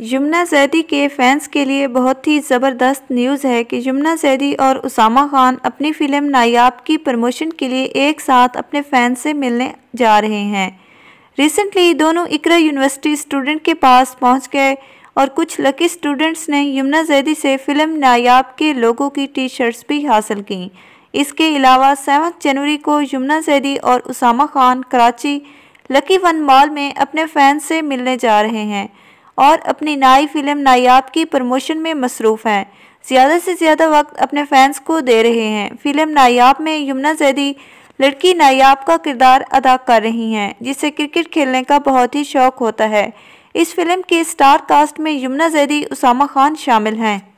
यमुना जैदी के फैंस के लिए बहुत ही ज़बरदस्त न्यूज़ है कि यमुना जैदी और उसामा खान अपनी फिल्म नायाब की प्रमोशन के लिए एक साथ अपने फैंस से मिलने जा रहे हैं रिसेंटली दोनों इकरा यूनिवर्सिटी स्टूडेंट के पास पहुंच गए और कुछ लकी स्टूडेंट्स ने यमुना जैदी से फिल्म नायाब के लोगों की टी शर्ट्स भी हासिल की इसके अलावा सेवन जनवरी को यमुना जैदी और Usama Khan Karachi Lucky One Mall में अपने फैंस से मिलने जा रहे हैं और अपनी नई फिल्म नायाब की प्रमोशन में मसरूफ़ हैं ज़्यादा से ज़्यादा वक्त अपने फैंस को दे रहे हैं फिल्म नायाब में यमुना जैदी लड़की नायाब का किरदार अदा कर रही हैं जिसे क्रिकेट खेलने का बहुत ही शौक होता है इस फिल्म के स्टार कास्ट में यमुना जैदी उसामा खान शामिल हैं